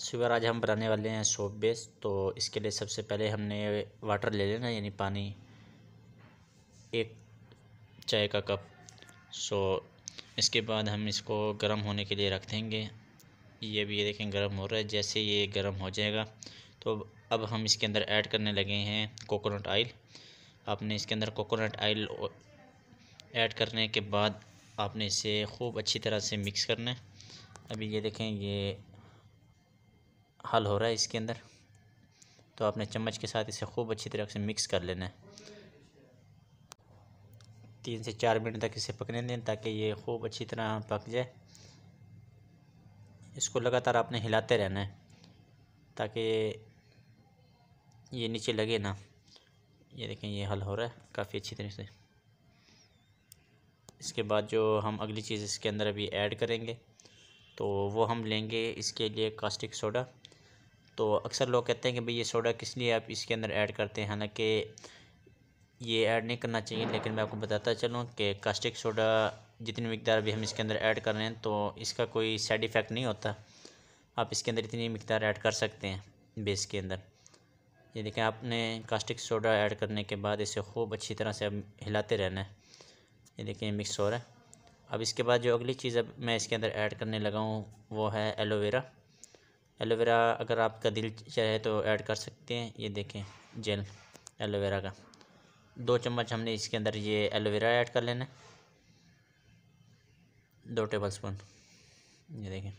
सुबह आज हम बनाने वाले हैं सोप बेस तो इसके लिए सबसे पहले हमने वाटर ले लेना यानी पानी एक चाय का कप सो इसके बाद हम इसको गर्म होने के लिए रख देंगे ये भी ये देखें गर्म हो रहा है जैसे ये गर्म हो जाएगा तो अब हम इसके अंदर ऐड करने लगे हैं कोकोनट आयल आपने इसके अंदर कोकोनट आयल ऐड करने के बाद आपने इसे खूब अच्छी तरह से मिक्स करना है अभी ये देखें ये हल हो रहा है इसके अंदर तो आपने चम्मच के साथ इसे खूब अच्छी तरह से मिक्स कर लेना है तीन से चार मिनट तक इसे पकने दें ताकि ये खूब अच्छी तरह पक जाए इसको लगातार आपने हिलाते रहना है ताकि ये नीचे लगे ना ये देखें ये हल हो रहा है काफ़ी अच्छी तरह से इसके बाद जो हम अगली चीज़ इसके अंदर अभी ऐड करेंगे तो वो हम लेंगे इसके लिए कास्टिक सोडा तो अक्सर लोग कहते हैं कि भाई ये सोडा किस लिए आप इसके अंदर ऐड करते हैं हालांकि ये ऐड नहीं करना चाहिए लेकिन मैं आपको बताता चलूँ कि कास्टिक सोडा जितनी मकदार भी हम इसके अंदर ऐड कर रहे हैं तो इसका कोई साइड इफ़ेक्ट नहीं होता आप इसके अंदर इतनी मकदार ऐड कर सकते हैं बेस के अंदर ये देखें आपने कास्टिक सोडा ऐड करने के बाद इसे खूब अच्छी तरह से अब हिलाते रहना है ये देखें मिक्स हो रहा है अब इसके बाद जो अगली चीज़ अब मैं इसके अंदर ऐड करने लगा हूँ वो है एलोवेरा एलोवेरा अगर आपका दिल चाहे तो ऐड कर सकते हैं ये देखें जेल एलोवेरा का दो चम्मच हमने इसके अंदर ये एलोवेरा ऐड कर लेना दो टेबल स्पून ये देखें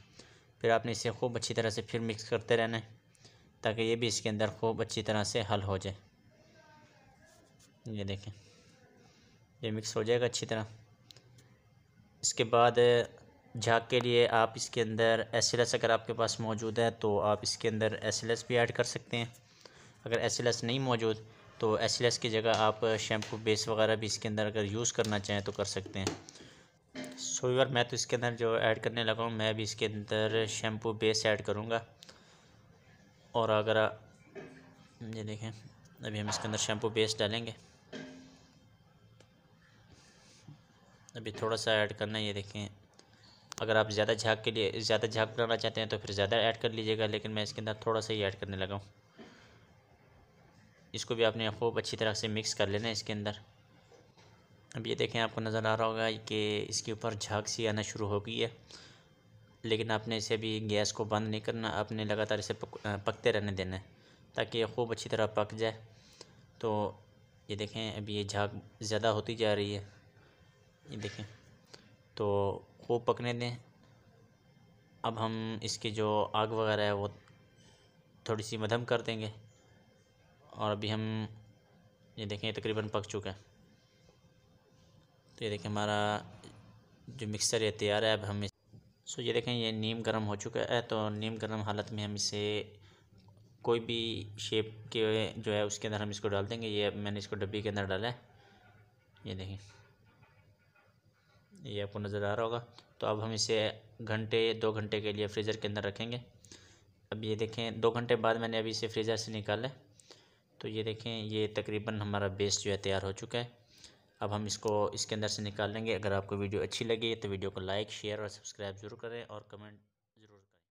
फिर आपने इसे खूब अच्छी तरह से फिर मिक्स करते रहना है ताकि ये भी इसके अंदर खूब अच्छी तरह से हल हो जाए ये देखें ये मिक्स हो जाएगा अच्छी तरह इसके बाद झाग के लिए आप इसके अंदर एस एल एस अगर आपके पास मौजूद है तो आप इसके अंदर एस एल एस भी ऐड कर सकते हैं अगर एस एल एस नहीं मौजूद तो एस एल एस की जगह आप शैम्पू बेस वगैरह भी इसके अंदर अगर यूज़ करना चाहें तो कर सकते हैं सो यार मैं तो इसके अंदर जो ऐड करने लगा हूँ मैं भी इसके अंदर शैम्पू बेस ऐड करूँगा और अगर ये देखें अभी हम इसके अंदर शैम्पू बेस डालेंगे अभी थोड़ा सा ऐड करना है ये देखें अगर आप ज़्यादा झाग के लिए ज़्यादा झाग बनाना चाहते हैं तो फिर ज़्यादा ऐड कर लीजिएगा लेकिन मैं इसके अंदर थोड़ा सा ही ऐड करने लगा हूँ इसको भी आपने खूब अच्छी तरह से मिक्स कर लेना है इसके अंदर अब ये देखें आपको नज़र आ रहा होगा कि इसके ऊपर झाग सी आना शुरू हो गई है लेकिन आपने इसे भी गैस को बंद नहीं करना आपने लगातार इसे पक, पकते रहने देना है ताकि ये खूब अच्छी तरह पक जाए तो ये देखें अभी ये झाग ज़्यादा होती जा रही है ये देखें तो खूब पकने दें अब हम इसके जो आग वगैरह है वो थोड़ी सी मध्यम कर देंगे और अभी हम ये देखें तकरीबन पक चुका है तो ये देखें हमारा जो मिक्सर ये तैयार है अब हम इस सो ये देखें ये नीम गर्म हो चुका है तो नीम गर्म हालत में हम इसे कोई भी शेप के जो है उसके अंदर हम इसको डाल देंगे ये अब मैंने इसको डब्बी के अंदर डाला है ये देखें ये आपको नज़र आ रहा होगा तो अब हम इसे घंटे दो घंटे के लिए फ्रीज़र के अंदर रखेंगे अब ये देखें दो घंटे बाद मैंने अभी इसे फ्रीज़र से निकाला तो ये देखें ये तकरीबन हमारा बेस जो है तैयार हो चुका है अब हम इसको इसके अंदर से निकाल लेंगे अगर आपको वीडियो अच्छी लगी तो वीडियो को लाइक शेयर और सब्सक्राइब ज़रूर करें और कमेंट